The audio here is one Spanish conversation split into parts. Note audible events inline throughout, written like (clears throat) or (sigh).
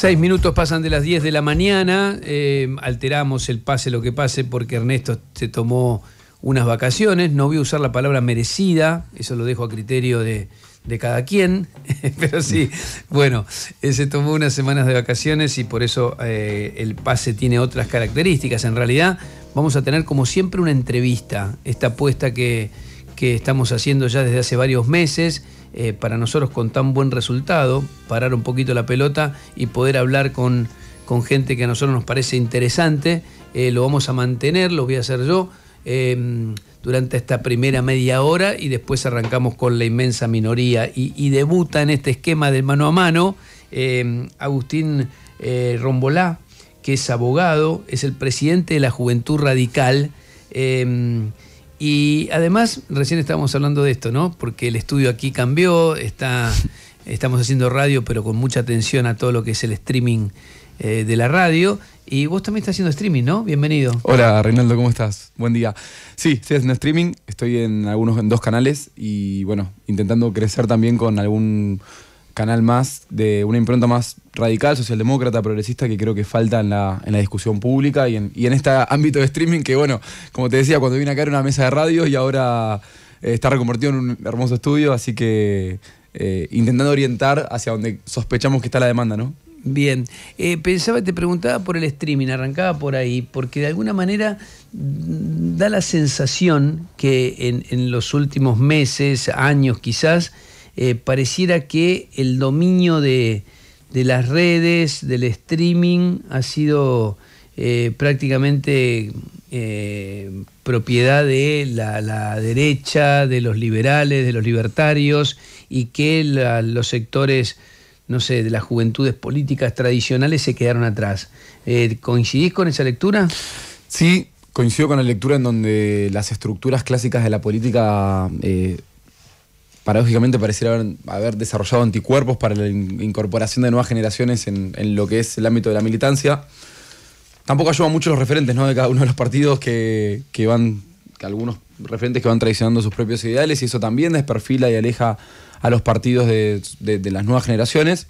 Seis minutos pasan de las diez de la mañana. Eh, alteramos el pase lo que pase porque Ernesto se tomó unas vacaciones. No voy a usar la palabra merecida, eso lo dejo a criterio de, cada quien. (laughs) Pero sí, bueno, eh, se tomó unas semanas de vacaciones y por eso eh, el pase tiene otras características. En realidad, vamos a tener como siempre una entrevista, esta apuesta que, que estamos haciendo ya desde hace varios meses eh, para nosotros con tan buen resultado, parar un poquito la pelota y poder hablar con, gente que a nosotros nos parece interesante. Eh, lo vamos a mantener, lo voy a hacer yo em, durante esta primera media hora y después arrancamos con la inmensa minoría y, debuta en este esquema de mano a mano em, Agustín eh, Rombolá, que es abogado, es el presidente de la Juventud Radical. Em, y además, recién estábamos hablando de esto, ¿no? Porque el estudio aquí cambió, está, estamos haciendo radio, pero con mucha atención a todo lo que es el streaming eh, de la radio. Y vos también estás haciendo streaming, ¿no? Bienvenido. Hola, Reinaldo, ¿cómo estás? Buen día. Sí, estoy haciendo streaming, estoy en algunos, en dos canales y bueno, intentando crecer también con algún canal más de una impronta más radical, socialdemócrata, progresista, que creo que falta en la, discusión pública y en, este ámbito de streaming que, bueno, como te decía, cuando vine acá era una mesa de radio y ahora eh, está reconvertido en un hermoso estudio, así que eh, intentando orientar hacia donde sospechamos que está la demanda, ¿no? Bien, eh, pensaba, te preguntaba por el streaming, arrancaba por ahí, porque de alguna manera da la sensación que en, en los últimos meses, años quizás, eh, pareciera que el dominio de, las redes, del streaming, ha sido eh, prácticamente eh, propiedad de la, derecha, de los liberales, de los libertarios, y que los sectores no sé, de las juventudes políticas tradicionales se quedaron atrás. ¿Coincidís con esa lectura? Sí, coincido con la lectura en donde las estructuras clásicas de la política paradójicamente pareciera haber, desarrollado anticuerpos para la incorporación de nuevas generaciones en, lo que es el ámbito de la militancia. Tampoco ayudan mucho los referentes ¿no? de cada uno de los partidos que, van, que algunos referentes que van traicionando sus propios ideales y eso también desperfila y aleja a los partidos de, las nuevas generaciones.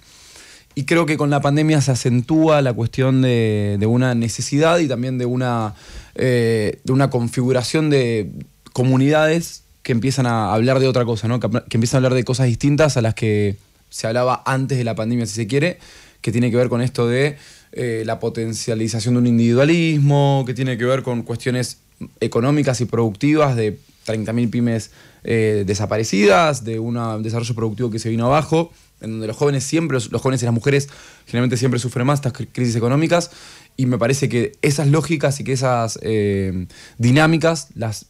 Y creo que con la pandemia se acentúa la cuestión de, una necesidad y también de una, eh, de una configuración de comunidades que empiezan a hablar de otra cosa, ¿no? Que, empiezan a hablar de cosas distintas a las que se hablaba antes de la pandemia, si se quiere, que tiene que ver con esto de eh, la potencialización de un individualismo, que tiene que ver con cuestiones económicas y productivas de 30.000 pymes eh, desaparecidas, de un desarrollo productivo que se vino abajo, en donde los jóvenes siempre, los jóvenes y las mujeres generalmente siempre sufren más estas crisis económicas, y me parece que esas lógicas y que esas eh, dinámicas las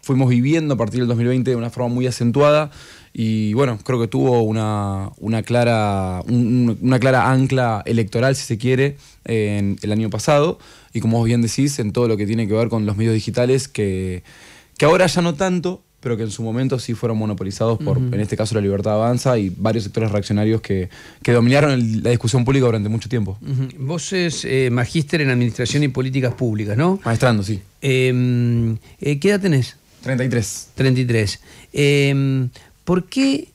fuimos viviendo a partir del 2020 de una forma muy acentuada y bueno, creo que tuvo una, una clara, una clara ancla electoral, si se quiere, en el año pasado y como vos bien decís, en todo lo que tiene que ver con los medios digitales que, que ahora ya no tanto, pero que en su momento sí fueron monopolizados por, en este caso, la libertad avanza y varios sectores reaccionarios que, dominaron la discusión pública durante mucho tiempo. Vos es eh, magíster en administración y políticas públicas, ¿no? Maestrando, sí. Em, eh, ¿Qué edad tenés? 33. 33. Em, ¿Por qué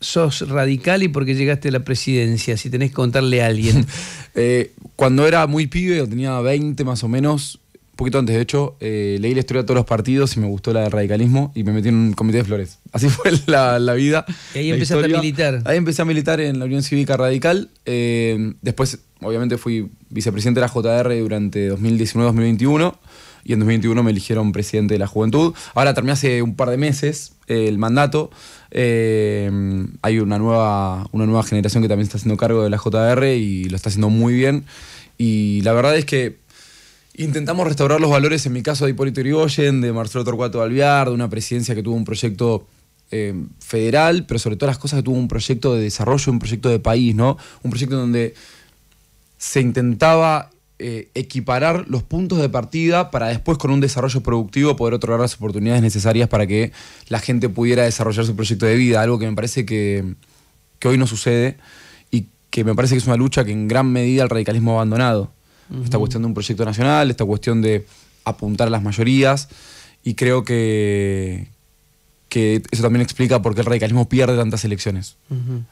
sos radical y por qué llegaste a la presidencia? Si tenés que contarle a alguien. (laughs) Eh, cuando era muy pibe, tenía 20 más o menos, poquito antes, de hecho, eh, leí la historia de todos los partidos y me gustó la de radicalismo y me metí en un comité de flores. (laughs) Así fue la, vida. Y ahí empecé a militar. Ahí empecé a militar en la Unión Cívica Radical. Eh, después, obviamente, fui vicepresidente de la JR durante 2019-2021 y en 2021 me eligieron presidente de la juventud. Ahora terminé hace un par de meses eh, el mandato. hay una nueva, una nueva generación que también está haciendo cargo de la JR y lo está haciendo muy bien. Y la verdad es que Intentamos restaurar los valores, en mi caso, de Hipólito Yrigoyen, de Marcelo Torcuato Alvear, de una presidencia que tuvo un proyecto eh, federal, pero sobre todas las cosas que tuvo un proyecto de desarrollo, un proyecto de país, ¿no? Un proyecto donde se intentaba eh, equiparar los puntos de partida para después con un desarrollo productivo poder otorgar las oportunidades necesarias para que la gente pudiera desarrollar su proyecto de vida, algo que me parece que, que hoy no sucede y que me parece que es una lucha que en gran medida el radicalismo ha abandonado. Esta cuestión de un proyecto nacional, esta cuestión de apuntar a las mayorías. Y creo que, que eso también explica por qué el radicalismo pierde tantas elecciones.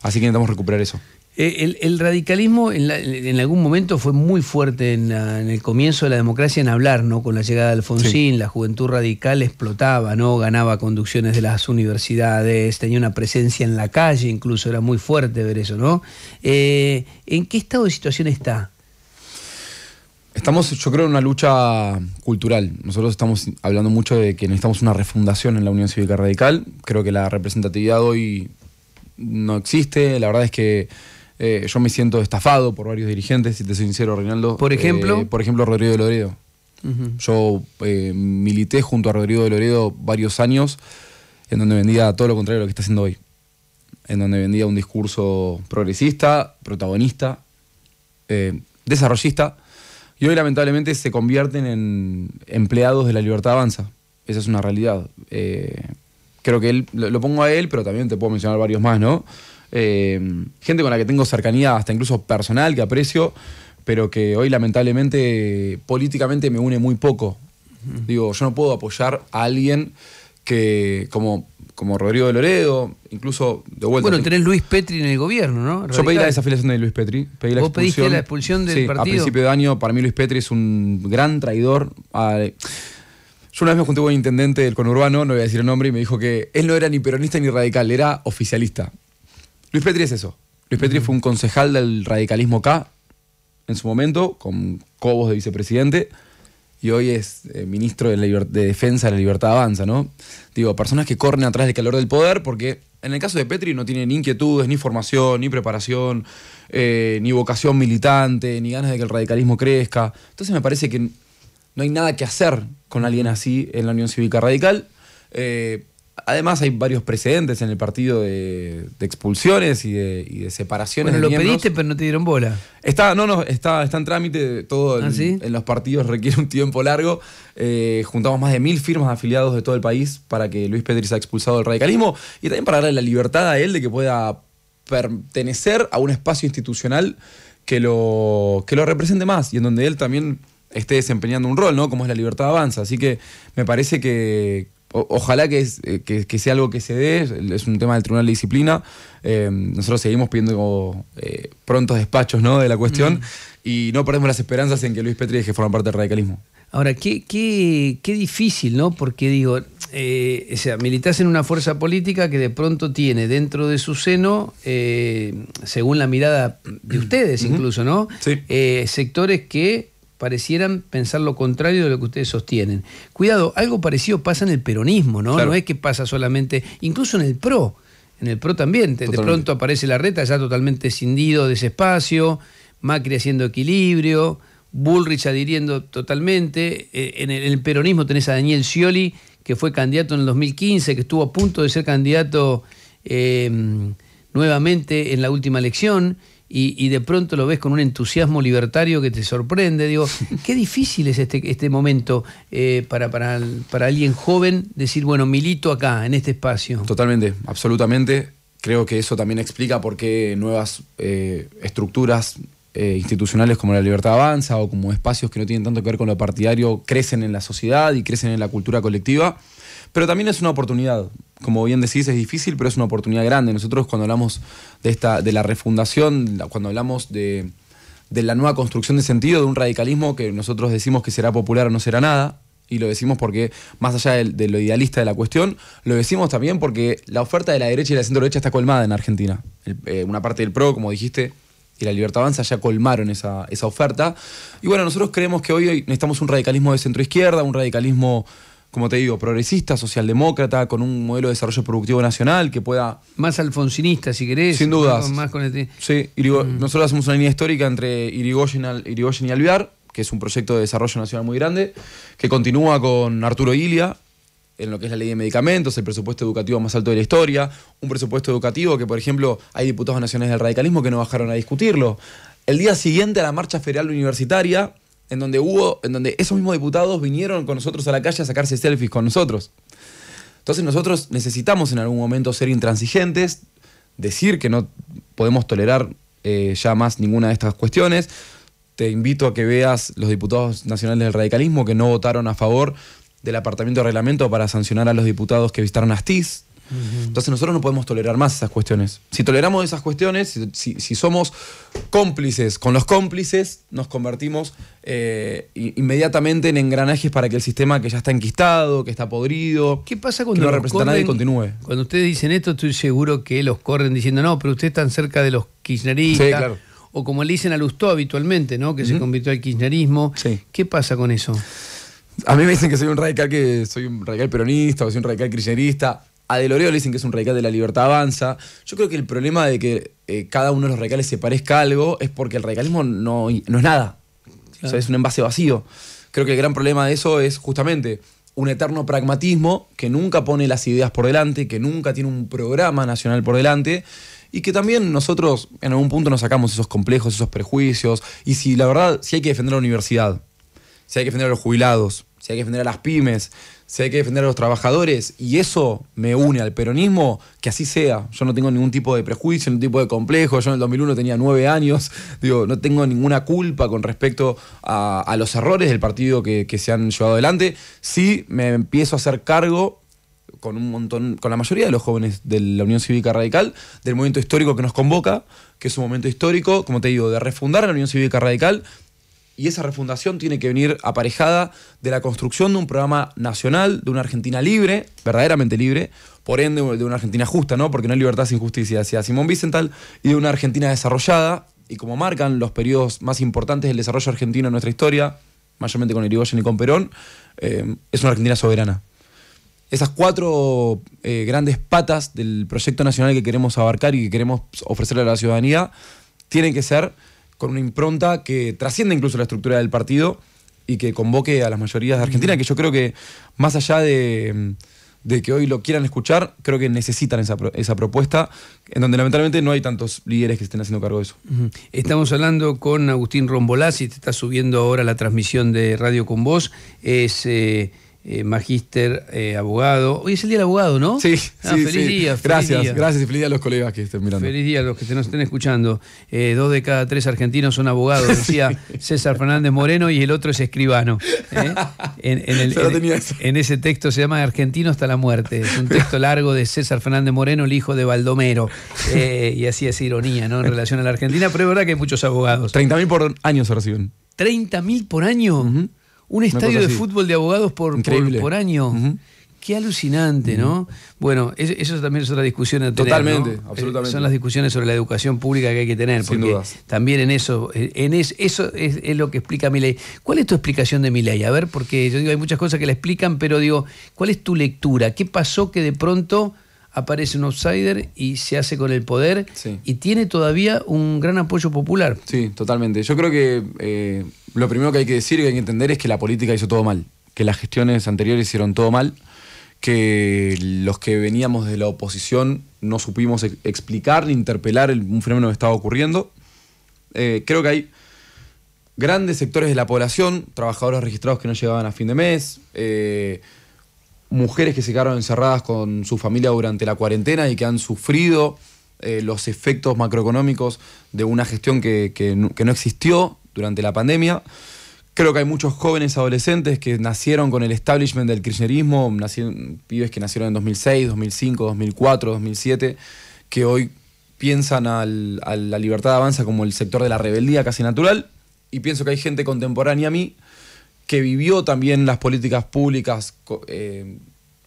Así que intentamos recuperar eso. Eh, el, radicalismo en, algún momento fue muy fuerte en, el comienzo de la democracia en hablar, ¿no? Con la llegada de Alfonsín, la juventud radical explotaba, ¿no? Ganaba conducciones de las universidades, tenía una presencia en la calle, incluso era muy fuerte ver eso, ¿no? Eh, ¿En qué estado de situación está Estamos, yo creo, en una lucha cultural. Nosotros estamos hablando mucho de que necesitamos una refundación en la Unión Cívica Radical. Creo que la representatividad hoy no existe. La verdad es que eh, yo me siento estafado por varios dirigentes, si te soy sincero, Reinaldo. Por ejemplo. Eh, por ejemplo, Rodrigo de Loredo. Yo eh, milité junto a Rodrigo de Loredo varios años, en donde vendía todo lo contrario a lo que está haciendo hoy. En donde vendía un discurso progresista, protagonista, desarrollista y hoy lamentablemente se convierten en empleados de la libertad avanza. Esa es una realidad. Eh, creo que él, lo, pongo a él, pero también te puedo mencionar varios más, ¿no? Eh, gente con la que tengo cercanía, hasta incluso personal, que aprecio, pero que hoy lamentablemente políticamente me une muy poco. Digo, yo no puedo apoyar a alguien que, como como Rodrigo de Loredo, incluso de vuelta. Bueno, tenés Luis Petri en el gobierno, ¿no? Yo pedí la desafiliación de Luis Petri. Pedí la ¿Vos expulsión. pediste la expulsión del sí, partido? A principio de año, para mí Luis Petri es un gran traidor. Yo una vez me junté con un intendente del conurbano, no voy a decir el nombre, y me dijo que él no era ni peronista ni radical, era oficialista. Luis Petri es eso. Luis Petri fue un concejal del radicalismo K en su momento, con Cobos de vicepresidente y hoy es eh, ministro de, Defensa de la Libertad Avanza, ¿no? Digo, personas que corren atrás del calor del poder porque en el caso de Petri no tienen inquietudes, ni formación, ni preparación, eh, ni vocación militante, ni ganas de que el radicalismo crezca. Entonces me parece que no hay nada que hacer con alguien así en la Unión Cívica Radical. Eh, Además hay varios precedentes en el partido de, expulsiones y de, separaciones. Bueno, lo pediste, pero no te dieron bola. Está, no, no, está, está en trámite, todo ¿Ah, en, los partidos (laughs) requiere un tiempo largo. Eh, juntamos más de mil firmas de afiliados de todo el país para que Luis Pedri sea expulsado del radicalismo y también para darle la libertad a él de que pueda pertenecer a un espacio institucional que lo, que lo represente más y en donde él también esté desempeñando un rol, ¿no? Como es la libertad avanza. Así que me parece que, ojalá eh, que, sea algo que se dé, es un tema del Tribunal de Disciplina. Eh, nosotros seguimos pidiendo eh, prontos despachos ¿no? de la cuestión mm. y no perdemos las esperanzas en que Luis Petri deje formar parte del radicalismo. Ahora, qué, difícil, ¿no? Porque digo, eh, o militás en una fuerza política que de pronto tiene dentro de su seno, según la mirada de ustedes incluso, ¿no? Sí. sectores que parecieran pensar lo contrario de lo que ustedes sostienen. Cuidado, algo parecido pasa en el peronismo, ¿no? No es que pasa solamente, incluso en el PRO, en el PRO también, de pronto aparece la reta ya totalmente cindido de ese espacio, Macri haciendo equilibrio, Bullrich adhiriendo totalmente, eh, en el peronismo tenés a Daniel Scioli, que fue candidato en el 2015, que estuvo a punto de ser candidato eh, nuevamente en la última elección, y, de pronto lo ves con un entusiasmo libertario que te sorprende. Digo, (laughs) qué difícil es este, este momento eh, para, para, alguien joven decir, bueno, milito acá, en este espacio. Totalmente, absolutamente. Creo que eso también explica por qué nuevas eh, estructuras eh, institucionales como la Libertad Avanza o como espacios que no tienen tanto que ver con lo partidario crecen en la sociedad y crecen en la cultura colectiva. Pero también es una oportunidad. Como bien decís, es difícil, pero es una oportunidad grande. Nosotros cuando hablamos de, esta, de la refundación, cuando hablamos de, la nueva construcción de sentido, de un radicalismo que nosotros decimos que será popular o no será nada, y lo decimos porque, más allá de, lo idealista de la cuestión, lo decimos también porque la oferta de la derecha y la centro derecha está colmada en Argentina. Eh, una parte del PRO, como dijiste, y la Libertad Avanza ya colmaron esa, oferta. Y bueno, nosotros creemos que hoy, necesitamos un radicalismo de centroizquierda, un radicalismo como te digo, progresista, socialdemócrata, con un modelo de desarrollo productivo nacional que pueda... Más alfonsinista, si querés. Sin dudas. con Sí, mm. nosotros hacemos una línea histórica entre Irigoyen, y Alviar, que es un proyecto de desarrollo nacional muy grande, que continúa con Arturo Ilia, en lo que es la ley de medicamentos, el presupuesto educativo más alto de la historia, un presupuesto educativo que, por ejemplo, hay diputados nacionales del radicalismo que no bajaron a discutirlo. El día siguiente a la marcha federal universitaria, en donde hubo, en donde esos mismos diputados vinieron con nosotros a la calle a sacarse selfies con nosotros. Entonces nosotros necesitamos en algún momento ser intransigentes, decir que no podemos tolerar eh, ya más ninguna de estas cuestiones. Te invito a que veas los diputados nacionales del radicalismo que no votaron a favor del apartamento de reglamento para sancionar a los diputados que visitaron Astiz. Entonces nosotros no podemos tolerar más esas cuestiones. Si toleramos esas cuestiones, si, somos cómplices con los cómplices, nos convertimos eh, inmediatamente en engranajes para que el sistema que ya está enquistado, que está podrido, ¿Qué pasa cuando que no representa a nadie, continúe. Cuando ustedes dicen esto, estoy seguro que los corren diciendo, no, pero ustedes están cerca de los kirchneristas. Sí, claro. O como le dicen a Lustó habitualmente, ¿no? Que se convirtió al kirchnerismo. Sí. ¿Qué pasa con eso? A mí me dicen que soy un radical que soy un radical peronista, o soy un radical kirchnerista. A Loreo le dicen que es un radical de la libertad avanza. Yo creo que el problema de que eh, cada uno de los radicales se parezca a algo es porque el radicalismo no, no es nada. es un envase vacío. Creo que el gran problema de eso es justamente un eterno pragmatismo que nunca pone las ideas por delante, que nunca tiene un programa nacional por delante y que también nosotros en algún punto nos sacamos esos complejos, esos prejuicios y si la verdad, si hay que defender la universidad, si hay que defender a los jubilados, si hay que defender a las pymes, si hay que defender a los trabajadores, y eso me une al peronismo, que así sea. Yo no tengo ningún tipo de prejuicio, ningún tipo de complejo. Yo en el 2001 tenía nueve años, (laughs) digo, no tengo ninguna culpa con respecto a, los errores del partido que, se han llevado adelante. Sí me empiezo a hacer cargo con un montón, con la mayoría de los jóvenes de la Unión Cívica Radical, del momento histórico que nos convoca, que es un momento histórico, como te digo, de refundar la Unión Cívica Radical, y esa refundación tiene que venir aparejada de la construcción de un programa nacional, de una Argentina libre, verdaderamente libre, por ende de una Argentina justa, ¿no? Porque no hay libertad sin justicia, decía Simón Bicental, y de una Argentina desarrollada, y como marcan los periodos más importantes del desarrollo argentino en nuestra historia, mayormente con Irigoyen y con Perón, eh, es una Argentina soberana. Esas cuatro eh, grandes patas del proyecto nacional que queremos abarcar y que queremos ofrecerle a la ciudadanía tienen que ser con una impronta que trasciende incluso la estructura del partido y que convoque a las mayorías de Argentina, que yo creo que más allá de, que hoy lo quieran escuchar, creo que necesitan esa, propuesta, en donde lamentablemente no hay tantos líderes que estén haciendo cargo de eso. Estamos hablando con Agustín Rombolazzi, te está subiendo ahora la transmisión de Radio con Vos, es... Eh, eh, magíster, eh, abogado. Hoy es el día del abogado, ¿no? Sí, ah, feliz día. gracias, gracias y feliz día a los colegas que estén mirando. Feliz día a los que nos estén escuchando. Eh, dos de cada tres argentinos son abogados, (laughs) decía César Fernández Moreno y el otro es escribano. En, ese texto se llama Argentino hasta la muerte. Es un texto largo de César Fernández Moreno, el hijo de Baldomero. (laughs) y así es ironía, ¿no? En relación a la Argentina, pero es verdad que hay muchos abogados. 30.000 por año se reciben. ¿30.000 por año? un estadio de fútbol de abogados por, año. Qué alucinante, ¿no? Bueno, eso, también es otra discusión Totalmente, eh, absolutamente. Son las discusiones sobre la educación pública que hay que tener, porque también en eso, eh, en eso es, es, lo que explica mi ley. ¿Cuál es tu explicación de mi ley? A ver, porque yo digo, hay muchas cosas que la explican, pero digo, ¿cuál es tu lectura? ¿Qué pasó que de pronto aparece un outsider y se hace con el poder y tiene todavía un gran apoyo popular. Sí, totalmente. Yo creo que eh, lo primero que hay que decir y que hay que entender es que la política hizo todo mal, que las gestiones anteriores hicieron todo mal, que los que veníamos de la oposición no supimos explicar ni interpelar un fenómeno que estaba ocurriendo. Eh, creo que hay grandes sectores de la población, trabajadores registrados que no llegaban a fin de mes, eh, mujeres que se quedaron encerradas con su familia durante la cuarentena y que han sufrido eh, los efectos macroeconómicos de una gestión que, no, existió durante la pandemia. Creo que hay muchos jóvenes adolescentes que nacieron con el establishment del kirchnerismo, nacieron, pibes que nacieron en 2006, 2005, 2004, 2007, que hoy piensan a la libertad de avanza como el sector de la rebeldía casi natural. Y pienso que hay gente contemporánea a mí que vivió también las políticas públicas eh,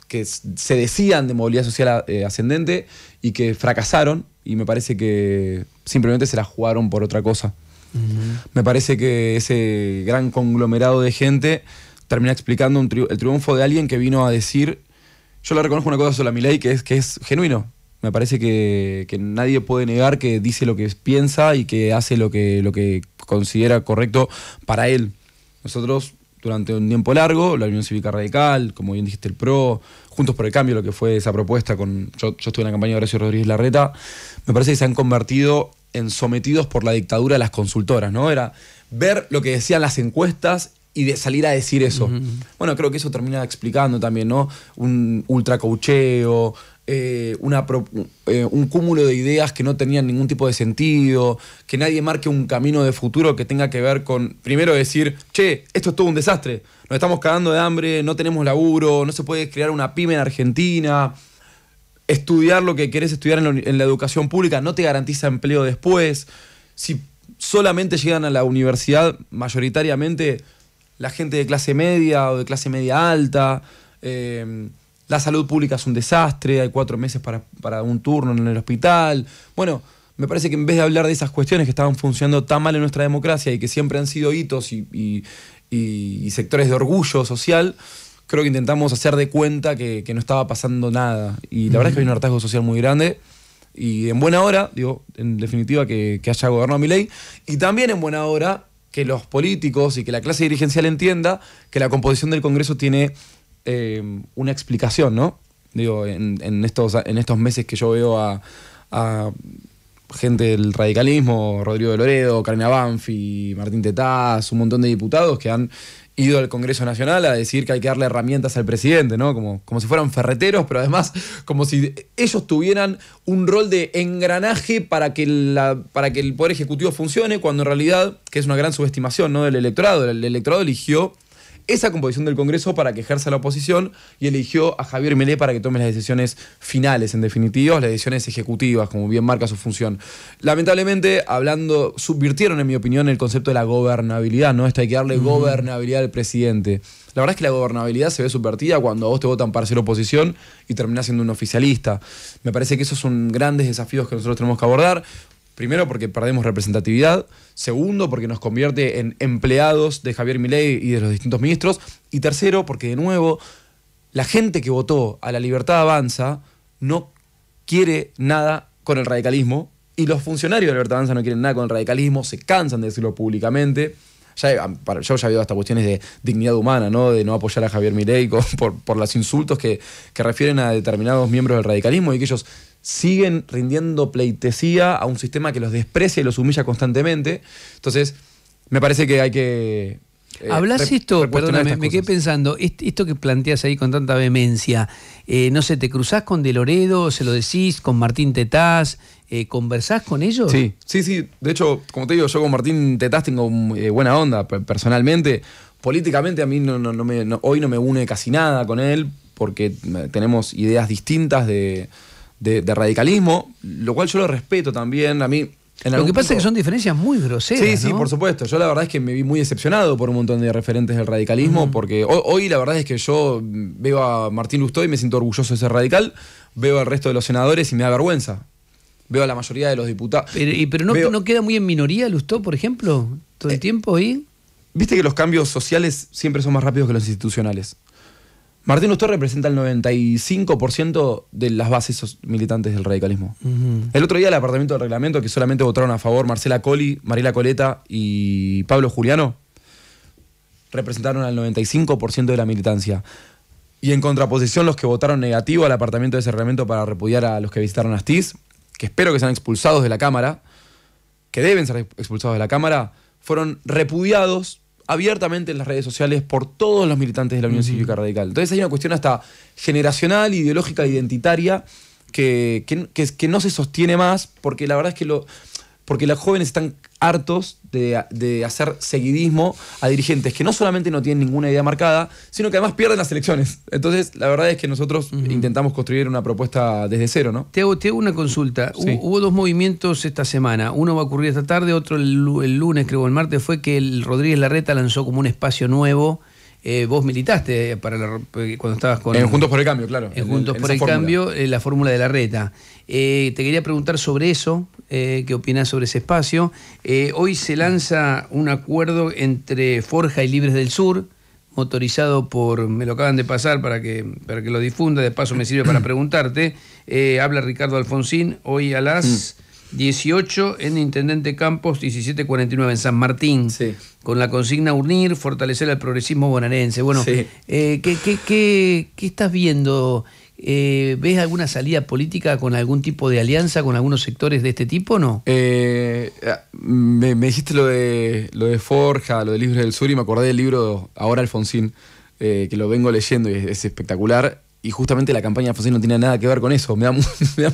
que se decían de movilidad social eh, ascendente y que fracasaron y me parece que simplemente se la jugaron por otra cosa. Me parece que ese gran conglomerado de gente termina explicando el triunfo de alguien que vino a decir, yo le reconozco una cosa sobre ley, que es que es genuino. Me parece que, nadie puede negar que dice lo que piensa y que hace lo que, lo que considera correcto para él. Nosotros durante un tiempo largo, la Unión Cívica Radical, como bien dijiste, el PRO, Juntos por el Cambio, lo que fue esa propuesta con. Yo, estuve en la campaña de Horacio Rodríguez Larreta. Me parece que se han convertido en sometidos por la dictadura de las consultoras, ¿no? Era ver lo que decían las encuestas y salir a decir eso. Bueno, creo que eso termina explicando también, ¿no? Un ultracoucheo, eh, eh, un cúmulo de ideas que no tenían ningún tipo de sentido, que nadie marque un camino de futuro que tenga que ver con, primero decir, che, esto es todo un desastre, nos estamos cagando de hambre, no tenemos laburo, no se puede crear una pyme en Argentina, estudiar lo que querés estudiar en la, en la educación pública no te garantiza empleo después, si solamente llegan a la universidad mayoritariamente la gente de clase media o de clase media alta, eh, la salud pública es un desastre, hay cuatro meses para, un turno en el hospital. Bueno, me parece que en vez de hablar de esas cuestiones que estaban funcionando tan mal en nuestra democracia y que siempre han sido hitos y, sectores de orgullo social, creo que intentamos hacer de cuenta que, no estaba pasando nada. Y la verdad es que hay un hartazgo social muy grande. Y en buena hora, digo, en definitiva, que, que haya gobernado mi ley. Y también en buena hora que los políticos y que la clase dirigencial entienda que la composición del Congreso tiene Em, una explicación, ¿no? Digo, en, estos, en estos meses que yo veo a, gente del radicalismo, Rodrigo de Loredo, Carmen Banfi, Martín Tetaz, un montón de diputados que han ido al Congreso Nacional a decir que hay que darle herramientas al presidente, ¿no? Como, como si fueran ferreteros, pero además como si ellos tuvieran un rol de engranaje para que, la, para que el Poder Ejecutivo funcione, cuando en realidad, que es una gran subestimación, ¿no? Del electorado. el electorado eligió esa composición del Congreso para que ejerza la oposición y eligió a Javier Melé para que tome las decisiones finales, en definitiva, las decisiones ejecutivas, como bien marca su función. Lamentablemente, hablando, subvirtieron, en mi opinión, el concepto de la gobernabilidad, ¿no? Esto hay que darle gobernabilidad al presidente. La verdad es que la gobernabilidad se ve subvertida cuando a vos te votan para ser oposición y terminás siendo un oficialista. Me parece que esos son grandes desafíos que nosotros tenemos que abordar. Primero porque perdemos representatividad, segundo porque nos convierte en empleados de Javier Milei y de los distintos ministros, y tercero porque de nuevo la gente que votó a la libertad avanza no quiere nada con el radicalismo y los funcionarios de la libertad avanza no quieren nada con el radicalismo, se cansan de decirlo públicamente. Ya, eh, yo ya habido hasta cuestiones de dignidad humana, ¿no? De no apoyar a Javier Milei (laughs) por, por los insultos que, que refieren a determinados miembros del radicalismo y que ellos siguen rindiendo pleitesía a un sistema que los desprecia y los humilla constantemente. Entonces, me parece que hay que... Eh, Hablas esto, perdóname, me, quedé pensando, esto que planteas ahí con tanta vehemencia, eh, no sé, ¿te cruzás con De Loredo, se lo decís, con Martín Tetaz, eh, conversás con ellos? Sí, sí, sí, de hecho, como te digo, yo con Martín Tetaz tengo buena onda personalmente, políticamente a mí hoy no me une casi nada con él, porque tenemos ideas distintas de de, radicalismo, lo cual yo lo respeto también. A mí lo que pasa es que son diferencias muy groseras. Sí, sí, por supuesto. Yo la verdad es que me vi muy decepcionado por un montón de referentes del radicalismo, porque hoy, la verdad es que yo veo a Martín Lustó y me siento orgulloso de ser radical, veo al resto de los senadores y me da vergüenza. Veo a la mayoría de los diputados. Pero, no, queda muy en minoría Lustó, por ejemplo, todo el eh, tiempo ahí. Viste que los cambios sociales siempre son más rápidos que los institucionales. Martín Ustor representa el 95% de las bases militantes del radicalismo. El otro día el apartamento del reglamento, que solamente votaron a favor Marcela Colli, Mariela Coleta y Pablo Juliano, representaron al 95% de la militancia. Y en contraposición, los que votaron negativo al apartamento de ese reglamento para repudiar a los que visitaron Astiz, que espero que sean expulsados de la Cámara, que deben ser expulsados de la Cámara, fueron repudiados abiertamente en las redes sociales por todos los militantes de la Unión Cívica Radical. Entonces hay una cuestión hasta generacional, ideológica, identitaria, que, que, no se sostiene más, porque la verdad es que lo, porque las jóvenes están hartos de, hacer seguidismo a dirigentes que no solamente no tienen ninguna idea marcada, sino que además pierden las elecciones. Entonces, la verdad es que nosotros intentamos construir una propuesta desde cero, ¿no? Te hago, una consulta. Hubo dos movimientos esta semana. Uno va a ocurrir esta tarde, otro el, lunes, creo, el martes, fue que el Rodríguez Larreta lanzó como un espacio nuevo eh, vos militaste para cuando estabas con... En Juntos por el Cambio, claro. En Juntos por el Cambio, eh, la fórmula de la reta. Eh, te quería preguntar sobre eso, qué opinas sobre ese espacio. hoy se lanza un acuerdo entre Forja y Libres del Sur, motorizado por, me lo acaban de pasar para que, para que lo difunda, de paso me sirve para preguntarte. habla Ricardo Alfonsín, hoy a las... Mm. 18 en Intendente Campos 1749 en San Martín, con la consigna unir, fortalecer el progresismo bonaerense. Bueno, eh, ¿qué, qué, qué, estás viendo? Eh, ¿Ves alguna salida política con algún tipo de alianza con algunos sectores de este tipo no? Eh, ah, me, me, dijiste lo de, lo de Forja, lo de Libros del Sur y me acordé del libro Ahora Alfonsín, que lo vengo leyendo y es espectacular y justamente la campaña de Alfonsín no tiene nada que ver con eso. (laughs) Me da,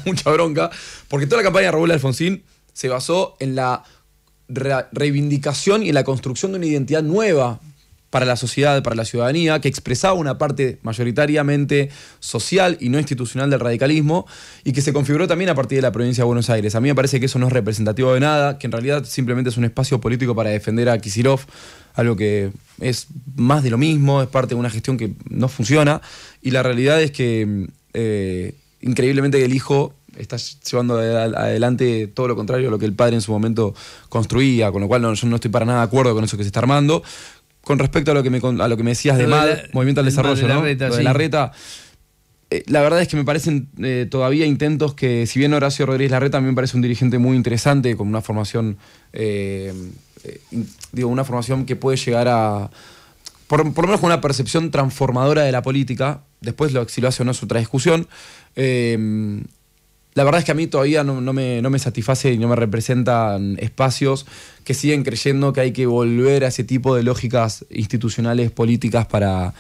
mucha bronca, porque toda la campaña de Raúl Alfonsín se basó en la reivindicación y en la construcción de una identidad nueva para la sociedad, para la ciudadanía, que expresaba una parte mayoritariamente social y no institucional del radicalismo, y que se configuró también a partir de la provincia de Buenos Aires. A mí me parece que eso no es representativo de nada, que en realidad simplemente es un espacio político para defender a Kisilov, algo que es más de lo mismo, es parte de una gestión que no funciona, y la realidad es que eh, increíblemente el hijo está llevando adelante todo lo contrario a lo que el padre en su momento construía, con lo cual yo no estoy para nada de acuerdo con eso que se está armando, con respecto a lo que me, lo que me decías de, Mal, Movimiento al Desarrollo, de la reta, De la eh, la verdad es que me parecen eh, todavía intentos que, si bien Horacio Rodríguez Larreta me parece un dirigente muy interesante, con una formación, eh, digo, una formación que puede llegar a, por, lo menos con una percepción transformadora de la política, después lo, si lo hace o no es otra discusión, la verdad es que a mí todavía no, me, satisface y no me representan espacios que siguen creyendo que hay que volver a ese tipo de lógicas institucionales, políticas para,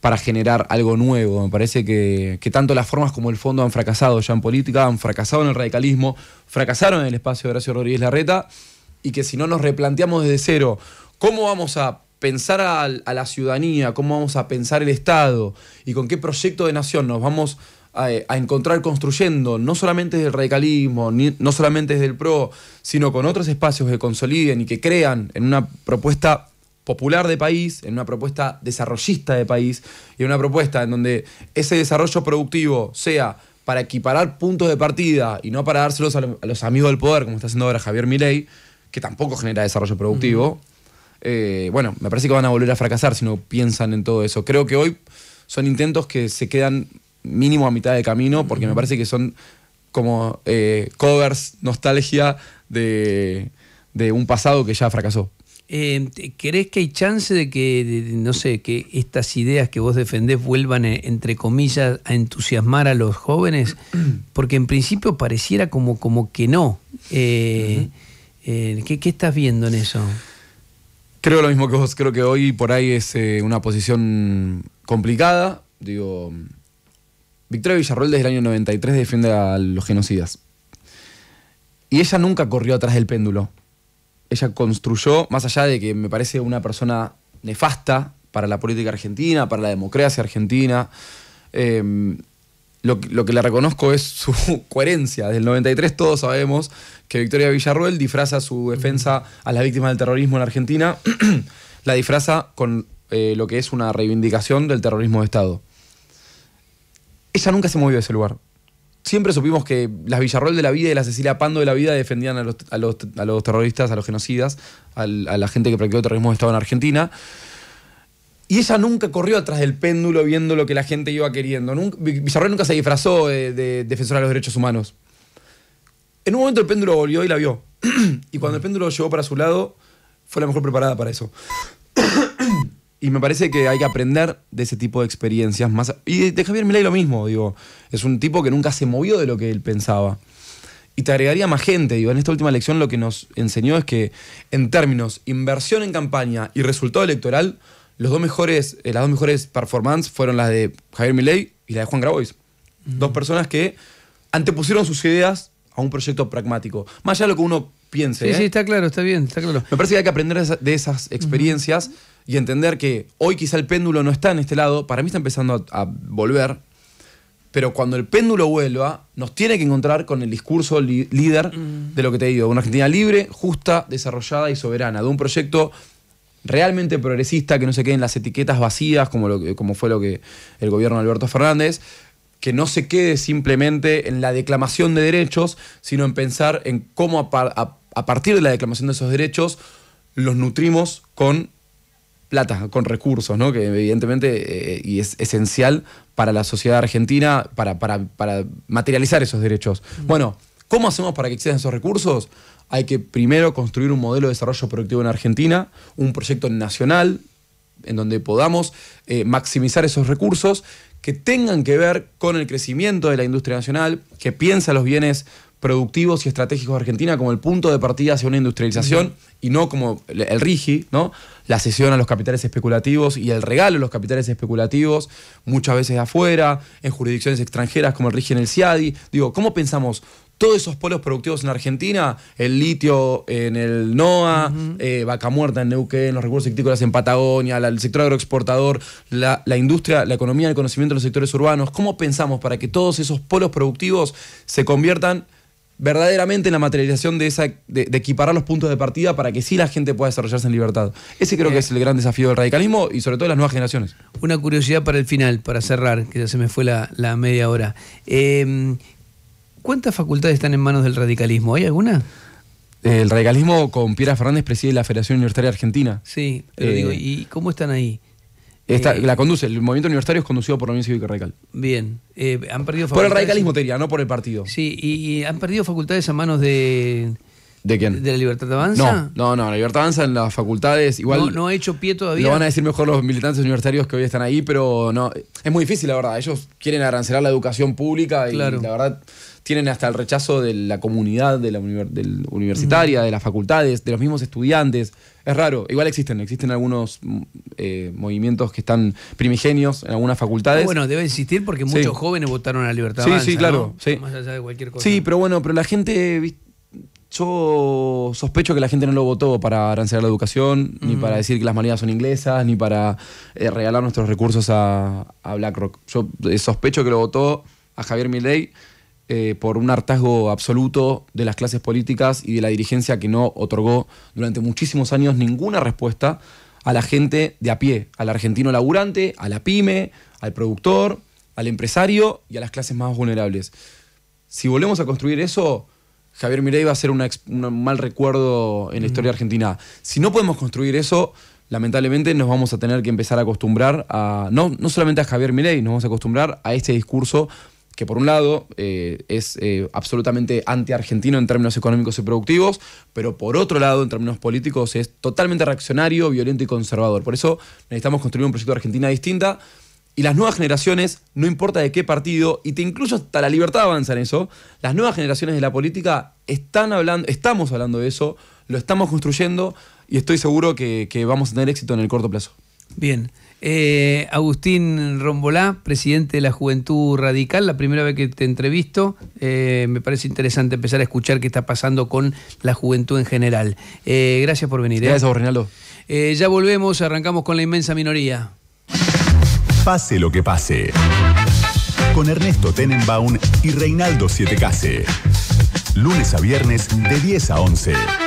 para generar algo nuevo. Me parece que, tanto las formas como el fondo han fracasado ya en política, han fracasado en el radicalismo, fracasaron en el espacio de Horacio Rodríguez Larreta y que si no nos replanteamos desde cero cómo vamos a pensar a, a la ciudadanía, cómo vamos a pensar el Estado y con qué proyecto de nación nos vamos a, encontrar construyendo, no solamente desde el radicalismo, no solamente desde el PRO, sino con otros espacios que consoliden y que crean en una propuesta popular de país, en una propuesta desarrollista de país, y en una propuesta en donde ese desarrollo productivo sea para equiparar puntos de partida y no para dárselos a, los amigos del poder, como está haciendo ahora Javier Milei, que tampoco genera desarrollo productivo, eh, bueno, me parece que van a volver a fracasar si no piensan en todo eso. Creo que hoy son intentos que se quedan mínimo a mitad de camino, porque me parece que son como eh, covers, nostalgia de, un pasado que ya fracasó. Em, ¿Crees que hay chance de que, no sé, que estas ideas que vos defendés vuelvan, eh, entre comillas, a entusiasmar a los jóvenes? (clears throat) Porque en principio pareciera como, como que no. Eh, ¿qué, ¿qué, estás viendo en eso? Creo lo mismo que vos, creo que hoy por ahí es una posición complicada. Digo, Victoria Villarroel desde el año 93 defiende a los genocidas. Y ella nunca corrió atrás del péndulo. Ella construyó, más allá de que me parece una persona nefasta para la política argentina, para la democracia argentina, em, lo, que le reconozco es su (laughs) coherencia. Desde el 93 todos sabemos que Victoria Villarroel disfraza su defensa a las víctimas del terrorismo en Argentina, (clears throat) la disfraza con eh, lo que es una reivindicación del terrorismo de Estado. Ella nunca se movió de ese lugar. Siempre supimos que las Villarroel de la vida y la Cecilia Pando de la vida defendían a los, terroristas, a los genocidas, a la gente que practicó terrorismo de Estado en Argentina. Y ella nunca corrió atrás del péndulo viendo lo que la gente iba queriendo. Nunca, nunca se disfrazó de, de, defensora de los derechos humanos. En un momento el péndulo volvió y la vio. (clears throat) y cuando el péndulo llegó para su lado, fue la mejor preparada para eso. (clears throat) Y me parece que hay que aprender de ese tipo de experiencias más. Y de Javier Milei lo mismo, digo. Es un tipo que nunca se movió de lo que él pensaba. Y te agregaría más gente, digo. En esta última elección lo que nos enseñó es que, en términos inversión en campaña y resultado electoral, los dos mejores, eh, las dos mejores performances fueron las de Javier Milei y la de Juan Grabois. Dos personas que antepusieron sus ideas a un proyecto pragmático. Más allá de lo que uno piense. Sí, sí, ¿eh? está claro, está bien, está claro. Me parece que hay que aprender de esas experiencias y entender que hoy quizá el péndulo no está en este lado, para mí está empezando a, volver, pero cuando el péndulo vuelva, nos tiene que encontrar con el discurso líder mm. de lo que te he digo, una Argentina libre, justa, desarrollada y soberana, de un proyecto realmente progresista, que no se quede en las etiquetas vacías, como, lo como fue lo que el gobierno de Alberto Fernández, que no se quede simplemente en la declamación de derechos, sino en pensar en cómo a partir de la declamación de esos derechos los nutrimos con plata, con recursos, ¿no? que evidentemente eh, y es esencial para la sociedad argentina, para, para, materializar esos derechos. Mm. Bueno, ¿cómo hacemos para que existan esos recursos? Hay que primero construir un modelo de desarrollo productivo en Argentina, un proyecto nacional en donde podamos eh, maximizar esos recursos que tengan que ver con el crecimiento de la industria nacional, que piensa los bienes productivos y estratégicos de Argentina como el punto de partida hacia una industrialización y no como el RIGI, ¿no? La cesión a los capitales especulativos y el regalo a los capitales especulativos, muchas veces afuera, en jurisdicciones extranjeras como el RIGI en el CIADI. Digo, ¿cómo pensamos todos esos polos productivos en Argentina, el litio en el NOA, eh, vaca muerta en Neuquén, los recursos agrícolas en Patagonia, el sector agroexportador, la, la, industria, la economía, del conocimiento de los sectores urbanos, ¿cómo pensamos para que todos esos polos productivos se conviertan verdaderamente en la materialización de, esa, de, equiparar los puntos de partida para que sí la gente pueda desarrollarse en libertad. Ese creo que eh. es el gran desafío del radicalismo y sobre todo de las nuevas generaciones. Una curiosidad para el final, para cerrar, que ya se me fue la, media hora. Em, ¿Cuántas facultades están en manos del radicalismo? ¿Hay alguna? Eh, el radicalismo con Piera Fernández preside la Federación Universitaria Argentina. Sí, pero digo, eh, ¿y cómo están ahí? Esta, eh, la conduce, el movimiento universitario es conducido por la Unión Cívica Radical. Bien, eh, han perdido Por el radicalismo, te diría, no por el partido. Sí, y, han perdido facultades a manos de... ¿De quién? ¿De la Libertad Avanza? No, no, no, la Libertad Avanza en las facultades, igual... No, no he hecho pie todavía. Lo van a decir mejor los militantes universitarios que hoy están ahí, pero no... Es muy difícil, la verdad, ellos quieren arancelar la educación pública y la verdad tienen hasta el rechazo de la comunidad de la universitaria, de las facultades, de los mismos estudiantes es raro, igual existen, existen algunos mm, eh, movimientos que están primigenios en algunas facultades. bueno, debe existir porque muchos jóvenes votaron a la Libertad Sí, sí, claro. Sí. Más allá de cualquier cosa. Sí, pero bueno, pero la gente, yo sospecho que la gente no lo votó para arancelar la educación, ni mm. para decir que las monedas son inglesas, ni para eh, regalar nuestros recursos a, BlackRock. Yo eh, sospecho que lo votó a Javier Milley. Eh, por un hartazgo absoluto de las clases políticas y de la dirigencia que no otorgó durante muchísimos años ninguna respuesta a la gente de a pie, al argentino laburante, a la pyme, al productor, al empresario y a las clases más vulnerables. Si volvemos a construir eso, Javier Mirey va a ser un mal recuerdo en la historia mm. argentina. Si no podemos construir eso, lamentablemente nos vamos a tener que empezar a acostumbrar a, no, no solamente a Javier Mirey, nos vamos a acostumbrar a este discurso que por un lado eh, es eh, absolutamente anti-argentino en términos económicos y productivos, pero por otro lado, en términos políticos, es totalmente reaccionario, violento y conservador. Por eso necesitamos construir un proyecto de Argentina distinta. Y las nuevas generaciones, no importa de qué partido, y te incluso hasta la libertad avanza en eso, las nuevas generaciones de la política están hablando, estamos hablando de eso, lo estamos construyendo y estoy seguro que, que vamos a tener éxito en el corto plazo. Bien. Eh, Agustín Rombolá, presidente de la Juventud Radical, la primera vez que te entrevisto, eh, me parece interesante empezar a escuchar qué está pasando con la juventud en general. Eh, gracias por venir. Gracias a vos, Reinaldo. ya volvemos, arrancamos con la inmensa minoría. Pase lo que pase. Con Ernesto Tenenbaum y Reinaldo Siete Case. Lunes a viernes de 10 a 11.